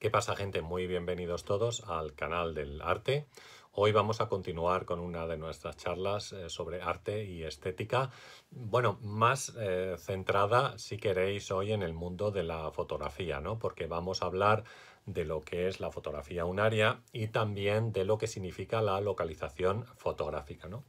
¿Qué pasa gente? Muy bienvenidos todos al canal del arte. Hoy vamos a continuar con una de nuestras charlas eh, sobre arte y estética, bueno, más eh, centrada si queréis hoy en el mundo de la fotografía, ¿no? Porque vamos a hablar de lo que es la fotografía unaria y también de lo que significa la localización fotográfica. ¿no?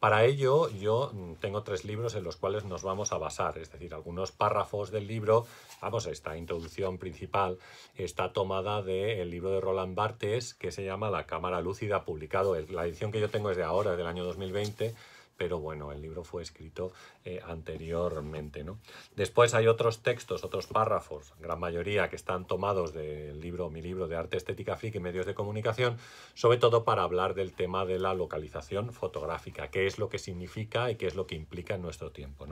Para ello yo mm, tengo tres libros en los cuales nos vamos a basar, es decir, algunos párrafos del libro, vamos, esta introducción principal está tomada del libro de Roland Barthes que se llama La cámara lúcida, publicado, la edición que yo tengo es de ahora, del año 2020, pero bueno, el libro fue escrito eh, anteriormente. ¿no? Después hay otros textos, otros párrafos, gran mayoría que están tomados del libro, mi libro de arte estética FIC y medios de comunicación, sobre todo para hablar del tema de la localización fotográfica, qué es lo que significa y qué es lo que implica en nuestro tiempo.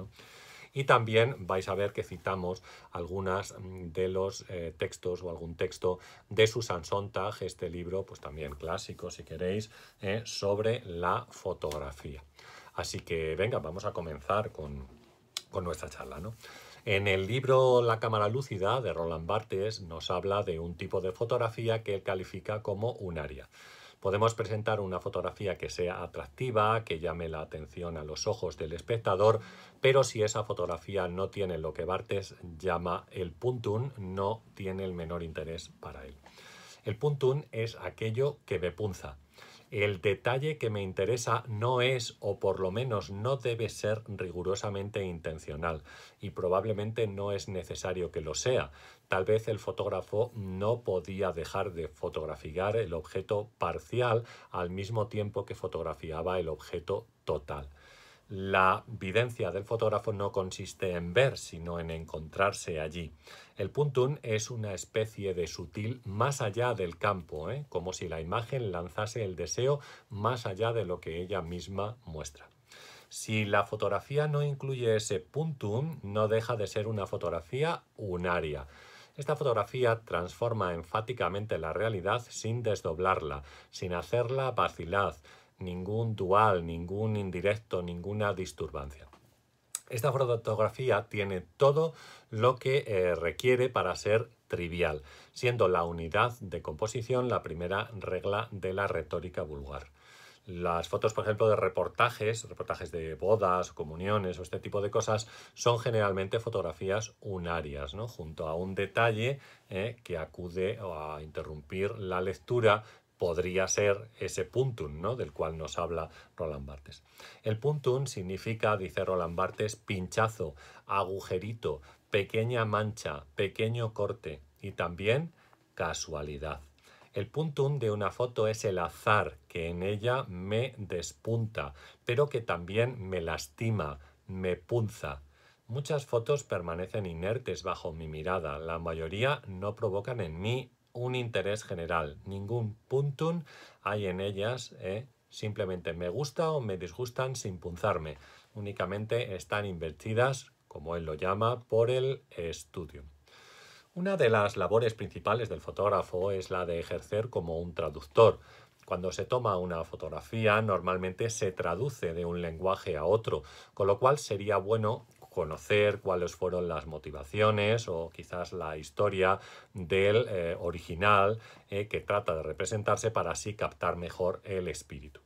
Y también vais a ver que citamos algunas mm, de los eh, textos o algún texto de Susan Sontag, este libro, pues también clásico si queréis, eh, sobre la fotografía. Así que venga, vamos a comenzar con, nuestra charla. En el libro La cámara lúcida de Roland Barthes nos habla de un tipo de fotografía que él califica como un área. Podemos presentar una fotografía que sea atractiva, que llame la atención a los ojos del espectador, pero si esa fotografía no tiene lo que Bartes llama el puntún, no tiene el menor interés para él. El puntún es aquello que me punza. El detalle que me interesa no es, o por lo menos no debe ser rigurosamente intencional, y probablemente no es necesario que lo sea. Tal vez el fotógrafo no podía dejar de fotografiar el objeto parcial al mismo tiempo que fotografiaba el objeto total. La videncia del fotógrafo no consiste en ver, sino en encontrarse allí. El puntum es una especie de sutil más allá del campo, ¿eh? como si la imagen lanzase el deseo más allá de lo que ella misma muestra. Si la fotografía no incluye ese puntum, no deja de ser una fotografía unaria. Esta fotografía transforma enfáticamente la realidad sin desdoblarla, sin hacerla vacilar ningún dual, ningún indirecto, ninguna disturbancia. Esta fotografía tiene todo lo que eh, requiere para ser trivial, siendo la unidad de composición la primera regla de la retórica vulgar. Las fotos, por ejemplo, de reportajes, reportajes de bodas, comuniones o este tipo de cosas, son generalmente fotografías unarias, ¿no? junto a un detalle eh, que acude a interrumpir la lectura podría ser ese puntum, ¿no? Del cual nos habla Roland Bartes. El puntum significa, dice Roland Bartes, pinchazo, agujerito, pequeña mancha, pequeño corte y también casualidad. El puntum de una foto es el azar que en ella me despunta, pero que también me lastima, me punza. Muchas fotos permanecen inertes bajo mi mirada, la mayoría no provocan en mí un interés general, ningún puntum hay en ellas, ¿eh? simplemente me gusta o me disgustan sin punzarme, únicamente están invertidas, como él lo llama, por el estudio. Una de las labores principales del fotógrafo es la de ejercer como un traductor. Cuando se toma una fotografía normalmente se traduce de un lenguaje a otro, con lo cual sería bueno conocer cuáles fueron las motivaciones o quizás la historia del eh, original eh, que trata de representarse para así captar mejor el espíritu.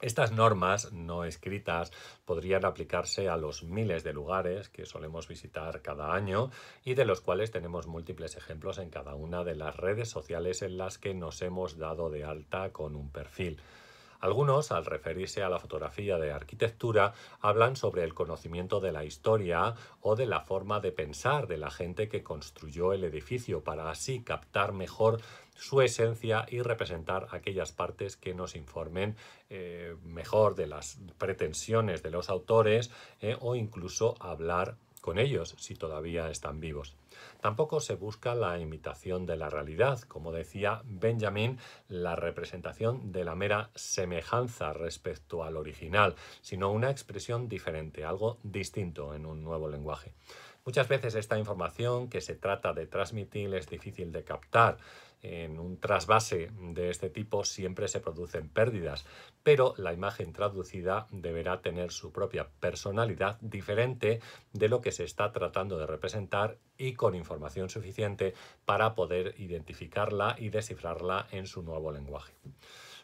Estas normas no escritas podrían aplicarse a los miles de lugares que solemos visitar cada año y de los cuales tenemos múltiples ejemplos en cada una de las redes sociales en las que nos hemos dado de alta con un perfil. Algunos, al referirse a la fotografía de arquitectura, hablan sobre el conocimiento de la historia o de la forma de pensar de la gente que construyó el edificio para así captar mejor su esencia y representar aquellas partes que nos informen eh, mejor de las pretensiones de los autores eh, o incluso hablar con ellos si todavía están vivos. Tampoco se busca la imitación de la realidad, como decía Benjamin, la representación de la mera semejanza respecto al original, sino una expresión diferente, algo distinto en un nuevo lenguaje. Muchas veces esta información que se trata de transmitir es difícil de captar. En un trasvase de este tipo siempre se producen pérdidas, pero la imagen traducida deberá tener su propia personalidad diferente de lo que se está tratando de representar y con información suficiente para poder identificarla y descifrarla en su nuevo lenguaje.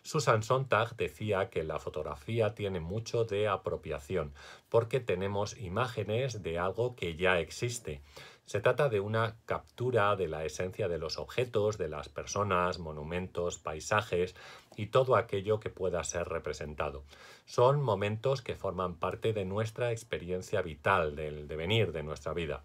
Susan Sontag decía que la fotografía tiene mucho de apropiación, porque tenemos imágenes de algo que ya existe. Se trata de una captura de la esencia de los objetos, de las personas, monumentos, paisajes y todo aquello que pueda ser representado. Son momentos que forman parte de nuestra experiencia vital, del devenir de nuestra vida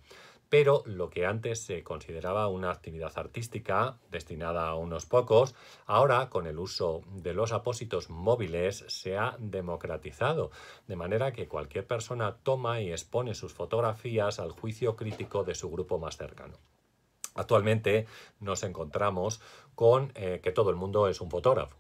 pero lo que antes se consideraba una actividad artística destinada a unos pocos, ahora con el uso de los apósitos móviles se ha democratizado, de manera que cualquier persona toma y expone sus fotografías al juicio crítico de su grupo más cercano. Actualmente nos encontramos con eh, que todo el mundo es un fotógrafo.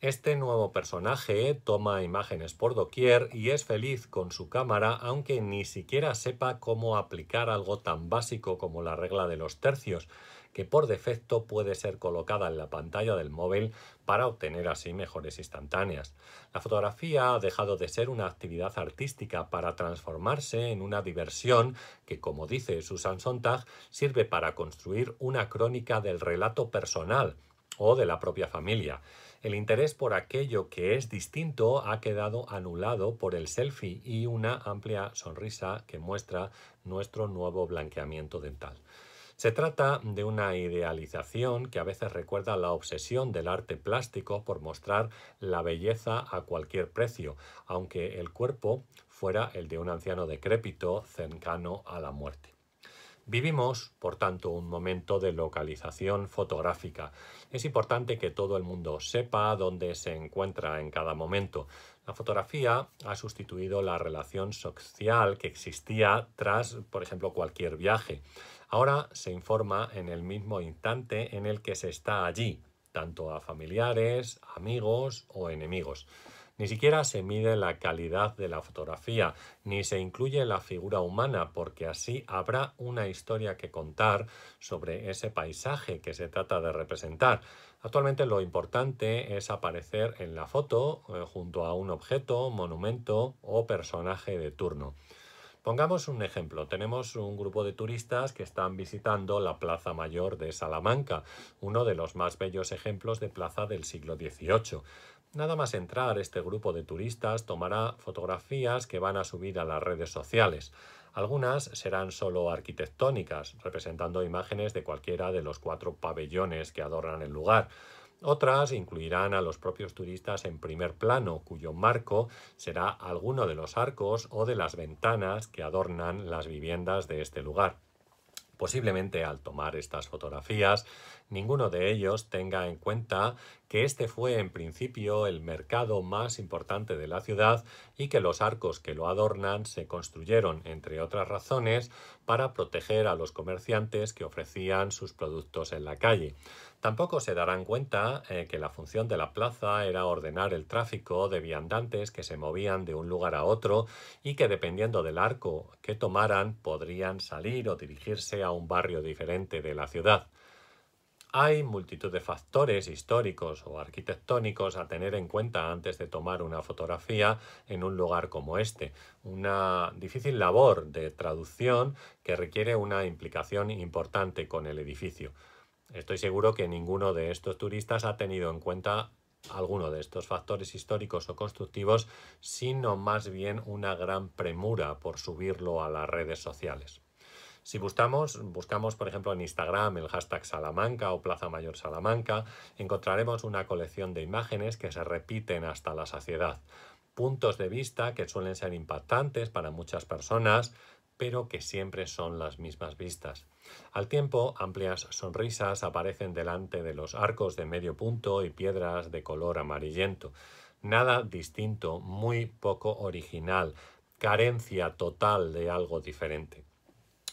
Este nuevo personaje toma imágenes por doquier y es feliz con su cámara aunque ni siquiera sepa cómo aplicar algo tan básico como la regla de los tercios, que por defecto puede ser colocada en la pantalla del móvil para obtener así mejores instantáneas. La fotografía ha dejado de ser una actividad artística para transformarse en una diversión que, como dice Susan Sontag, sirve para construir una crónica del relato personal o de la propia familia. El interés por aquello que es distinto ha quedado anulado por el selfie y una amplia sonrisa que muestra nuestro nuevo blanqueamiento dental. Se trata de una idealización que a veces recuerda la obsesión del arte plástico por mostrar la belleza a cualquier precio, aunque el cuerpo fuera el de un anciano decrépito cercano a la muerte. Vivimos, por tanto, un momento de localización fotográfica. Es importante que todo el mundo sepa dónde se encuentra en cada momento. La fotografía ha sustituido la relación social que existía tras, por ejemplo, cualquier viaje. Ahora se informa en el mismo instante en el que se está allí, tanto a familiares, amigos o enemigos. Ni siquiera se mide la calidad de la fotografía, ni se incluye la figura humana, porque así habrá una historia que contar sobre ese paisaje que se trata de representar. Actualmente lo importante es aparecer en la foto eh, junto a un objeto, monumento o personaje de turno. Pongamos un ejemplo, tenemos un grupo de turistas que están visitando la Plaza Mayor de Salamanca, uno de los más bellos ejemplos de plaza del siglo XVIII. Nada más entrar, este grupo de turistas tomará fotografías que van a subir a las redes sociales. Algunas serán solo arquitectónicas, representando imágenes de cualquiera de los cuatro pabellones que adornan el lugar. Otras incluirán a los propios turistas en primer plano, cuyo marco será alguno de los arcos o de las ventanas que adornan las viviendas de este lugar. Posiblemente al tomar estas fotografías ninguno de ellos tenga en cuenta que este fue en principio el mercado más importante de la ciudad y que los arcos que lo adornan se construyeron, entre otras razones, para proteger a los comerciantes que ofrecían sus productos en la calle. Tampoco se darán cuenta eh, que la función de la plaza era ordenar el tráfico de viandantes que se movían de un lugar a otro y que dependiendo del arco que tomaran podrían salir o dirigirse a un barrio diferente de la ciudad. Hay multitud de factores históricos o arquitectónicos a tener en cuenta antes de tomar una fotografía en un lugar como este. Una difícil labor de traducción que requiere una implicación importante con el edificio. Estoy seguro que ninguno de estos turistas ha tenido en cuenta alguno de estos factores históricos o constructivos, sino más bien una gran premura por subirlo a las redes sociales. Si buscamos, buscamos, por ejemplo, en Instagram el hashtag Salamanca o Plaza Mayor Salamanca, encontraremos una colección de imágenes que se repiten hasta la saciedad. Puntos de vista que suelen ser impactantes para muchas personas, pero que siempre son las mismas vistas. Al tiempo, amplias sonrisas aparecen delante de los arcos de medio punto y piedras de color amarillento. Nada distinto, muy poco original, carencia total de algo diferente.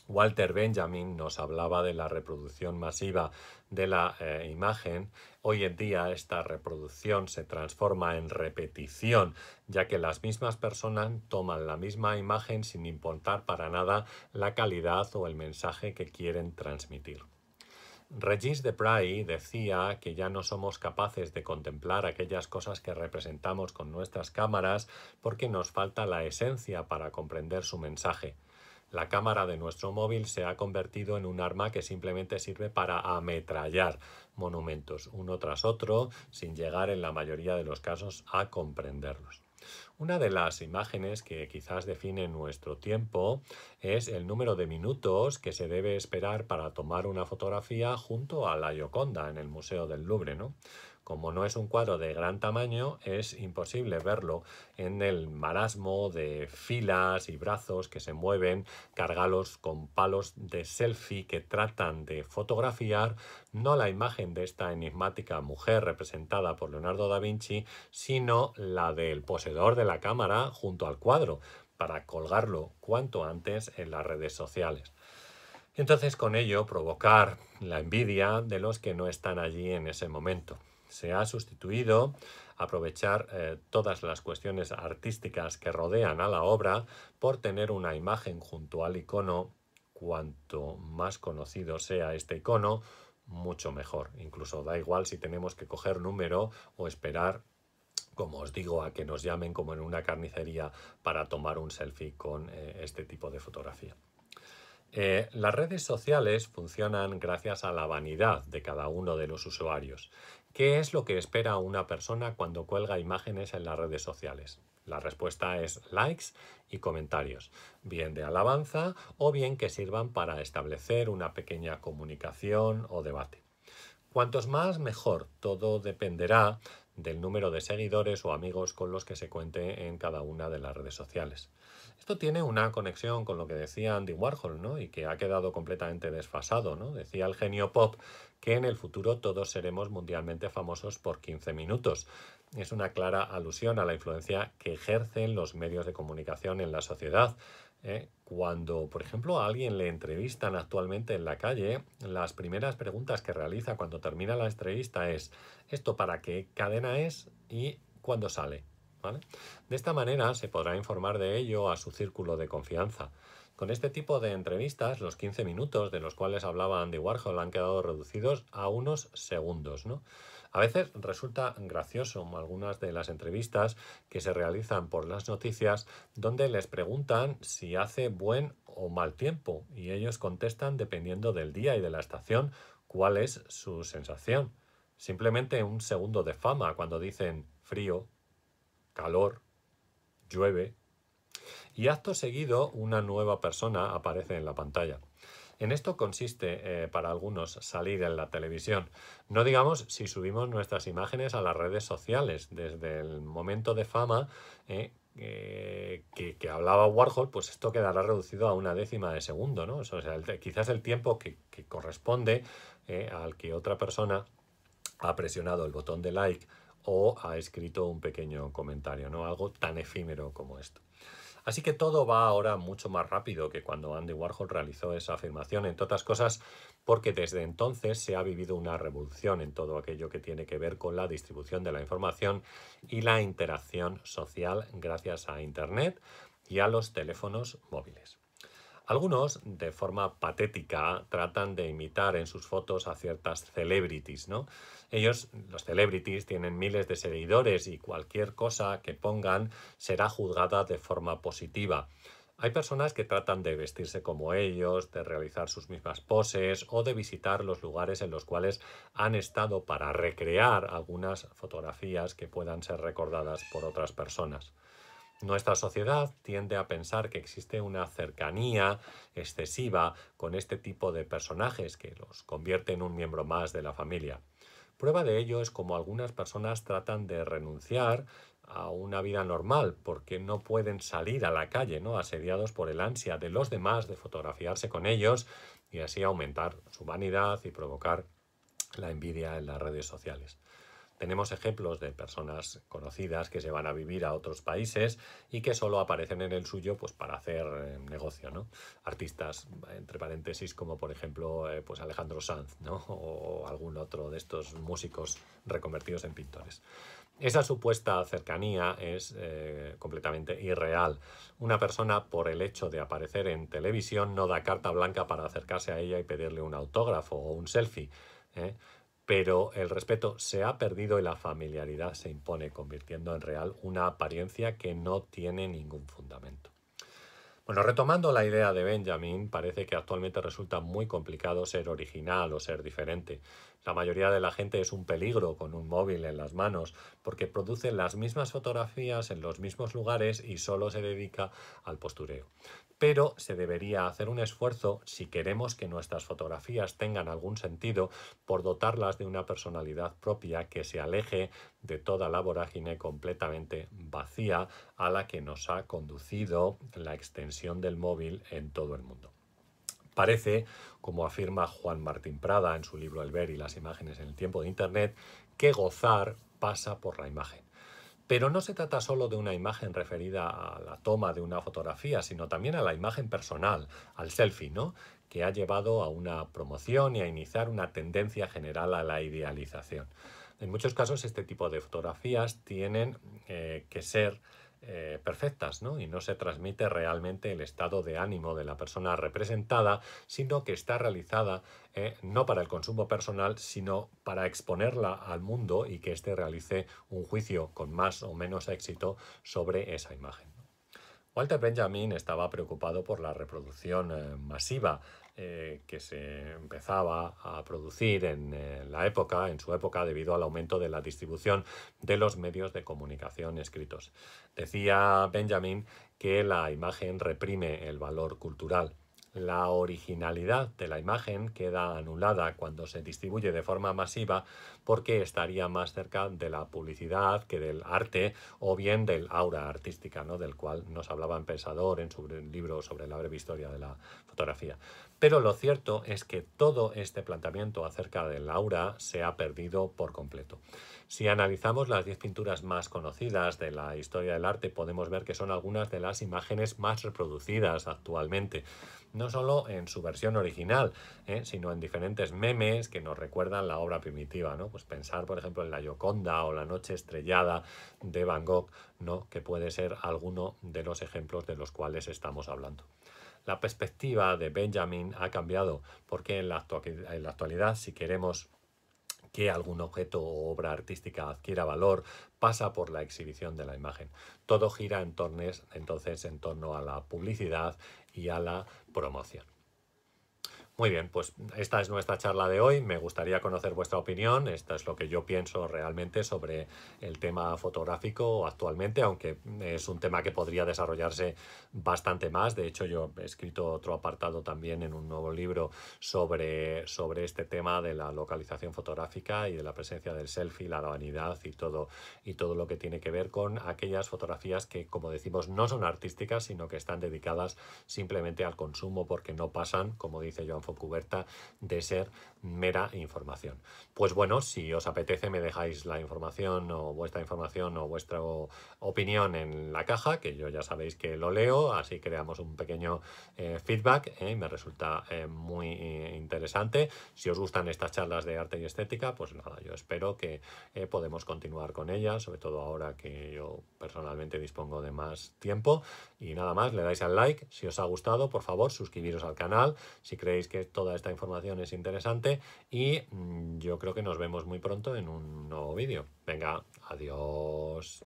Walter Benjamin nos hablaba de la reproducción masiva de la eh, imagen. Hoy en día esta reproducción se transforma en repetición, ya que las mismas personas toman la misma imagen sin importar para nada la calidad o el mensaje que quieren transmitir. Regis de Prye decía que ya no somos capaces de contemplar aquellas cosas que representamos con nuestras cámaras porque nos falta la esencia para comprender su mensaje. La cámara de nuestro móvil se ha convertido en un arma que simplemente sirve para ametrallar monumentos uno tras otro sin llegar en la mayoría de los casos a comprenderlos. Una de las imágenes que quizás define nuestro tiempo es el número de minutos que se debe esperar para tomar una fotografía junto a la Yoconda en el Museo del Louvre, como no es un cuadro de gran tamaño, es imposible verlo en el marasmo de filas y brazos que se mueven, cargalos con palos de selfie que tratan de fotografiar no la imagen de esta enigmática mujer representada por Leonardo da Vinci, sino la del poseedor de la cámara junto al cuadro, para colgarlo cuanto antes en las redes sociales. Entonces con ello provocar la envidia de los que no están allí en ese momento. Se ha sustituido aprovechar eh, todas las cuestiones artísticas que rodean a la obra por tener una imagen junto al icono. Cuanto más conocido sea este icono, mucho mejor. Incluso da igual si tenemos que coger número o esperar como os digo, a que nos llamen como en una carnicería para tomar un selfie con eh, este tipo de fotografía. Eh, las redes sociales funcionan gracias a la vanidad de cada uno de los usuarios ¿Qué es lo que espera una persona cuando cuelga imágenes en las redes sociales? La respuesta es likes y comentarios, bien de alabanza o bien que sirvan para establecer una pequeña comunicación o debate. Cuantos más, mejor. Todo dependerá del número de seguidores o amigos con los que se cuente en cada una de las redes sociales. Esto tiene una conexión con lo que decía Andy Warhol, ¿no? Y que ha quedado completamente desfasado, ¿no? Decía el genio pop que en el futuro todos seremos mundialmente famosos por 15 minutos. Es una clara alusión a la influencia que ejercen los medios de comunicación en la sociedad, ¿eh? Cuando, por ejemplo, a alguien le entrevistan actualmente en la calle, las primeras preguntas que realiza cuando termina la entrevista es ¿esto para qué cadena es y cuándo sale? De esta manera se podrá informar de ello a su círculo de confianza. Con este tipo de entrevistas, los 15 minutos de los cuales hablaba Andy Warhol han quedado reducidos a unos segundos, a veces resulta gracioso algunas de las entrevistas que se realizan por las noticias donde les preguntan si hace buen o mal tiempo y ellos contestan dependiendo del día y de la estación cuál es su sensación. Simplemente un segundo de fama cuando dicen frío, calor, llueve. Y acto seguido una nueva persona aparece en la pantalla. En esto consiste eh, para algunos salir en la televisión. No digamos si subimos nuestras imágenes a las redes sociales. Desde el momento de fama eh, eh, que, hablaba Warhol, pues esto quedará reducido a una décima de segundo, ¿no? O sea, quizás el tiempo que, que corresponde al que otra persona ha presionado el botón de like o ha escrito un pequeño comentario, ¿no? Algo tan efímero como esto. Así que todo va ahora mucho más rápido que cuando Andy Warhol realizó esa afirmación, entre otras cosas porque desde entonces se ha vivido una revolución en todo aquello que tiene que ver con la distribución de la información y la interacción social gracias a Internet y a los teléfonos móviles. Algunos, de forma patética, tratan de imitar en sus fotos a ciertas celebrities, Ellos, los celebrities, tienen miles de seguidores y cualquier cosa que pongan será juzgada de forma positiva. Hay personas que tratan de vestirse como ellos, de realizar sus mismas poses o de visitar los lugares en los cuales han estado para recrear algunas fotografías que puedan ser recordadas por otras personas. Nuestra sociedad tiende a pensar que existe una cercanía excesiva con este tipo de personajes que los convierte en un miembro más de la familia. Prueba de ello es como algunas personas tratan de renunciar a una vida normal porque no pueden salir a la calle, ¿no? asediados por el ansia de los demás de fotografiarse con ellos y así aumentar su vanidad y provocar la envidia en las redes sociales. Tenemos ejemplos de personas conocidas que se van a vivir a otros países y que solo aparecen en el suyo pues, para hacer eh, negocio. ¿no? Artistas, entre paréntesis, como por ejemplo eh, pues Alejandro Sanz ¿no? o algún otro de estos músicos reconvertidos en pintores. Esa supuesta cercanía es eh, completamente irreal. Una persona, por el hecho de aparecer en televisión, no da carta blanca para acercarse a ella y pedirle un autógrafo o un selfie pero el respeto se ha perdido y la familiaridad se impone, convirtiendo en real una apariencia que no tiene ningún fundamento. Bueno, retomando la idea de Benjamin, parece que actualmente resulta muy complicado ser original o ser diferente, la mayoría de la gente es un peligro con un móvil en las manos porque produce las mismas fotografías en los mismos lugares y solo se dedica al postureo. Pero se debería hacer un esfuerzo, si queremos que nuestras fotografías tengan algún sentido, por dotarlas de una personalidad propia que se aleje de toda la vorágine completamente vacía a la que nos ha conducido la extensión del móvil en todo el mundo. Parece como afirma Juan Martín Prada en su libro El ver y las imágenes en el tiempo de Internet, que gozar pasa por la imagen. Pero no se trata solo de una imagen referida a la toma de una fotografía, sino también a la imagen personal, al selfie, ¿no? que ha llevado a una promoción y a iniciar una tendencia general a la idealización. En muchos casos este tipo de fotografías tienen eh, que ser eh, perfectas, ¿no? Y no se transmite realmente el estado de ánimo de la persona representada, sino que está realizada eh, no para el consumo personal, sino para exponerla al mundo y que éste realice un juicio con más o menos éxito sobre esa imagen. Walter Benjamin estaba preocupado por la reproducción eh, masiva eh, que se empezaba a producir en la época, en su época, debido al aumento de la distribución de los medios de comunicación escritos. Decía Benjamin que la imagen reprime el valor cultural. La originalidad de la imagen queda anulada cuando se distribuye de forma masiva porque estaría más cerca de la publicidad que del arte o bien del aura artística, ¿no? del cual nos hablaba en Pensador en su libro sobre la breve historia de la fotografía. Pero lo cierto es que todo este planteamiento acerca del aura se ha perdido por completo. Si analizamos las 10 pinturas más conocidas de la historia del arte, podemos ver que son algunas de las imágenes más reproducidas actualmente, no solo en su versión original, ¿eh? sino en diferentes memes que nos recuerdan la obra primitiva, ¿no? Pues pensar, por ejemplo, en la Gioconda o la Noche estrellada de Van Gogh, ¿no? Que puede ser alguno de los ejemplos de los cuales estamos hablando la perspectiva de Benjamin ha cambiado, porque en la, en la, actualidad, si queremos que algún objeto o obra artística adquiera valor pasa por la exhibición de la imagen. Todo gira en entonces en torno a la publicidad y a la promoción. Muy bien, pues esta es nuestra charla de hoy. Me gustaría conocer vuestra opinión. esta es lo que yo pienso realmente sobre el tema fotográfico actualmente, aunque es un tema que podría desarrollarse bastante más. De hecho, yo he escrito otro apartado también en un nuevo libro sobre, sobre este tema de la localización fotográfica y de la presencia del selfie, la vanidad y todo, y todo lo que tiene que ver con aquellas fotografías que, como decimos, no son artísticas, sino que están dedicadas simplemente al consumo porque no pasan, como dice Joan cubierta de ser mera información. Pues bueno, si os apetece me dejáis la información o vuestra información o vuestra opinión en la caja, que yo ya sabéis que lo leo, así creamos un pequeño eh, feedback eh, y me resulta eh, muy interesante. Si os gustan estas charlas de arte y estética, pues nada, yo espero que podemos continuar con ellas, sobre todo ahora que yo personalmente dispongo de más tiempo. Y nada más, le dais al like, si os ha gustado, por favor, suscribiros al canal, si creéis que que toda esta información es interesante y mm, yo creo que nos vemos muy pronto en un nuevo vídeo. Venga, adiós.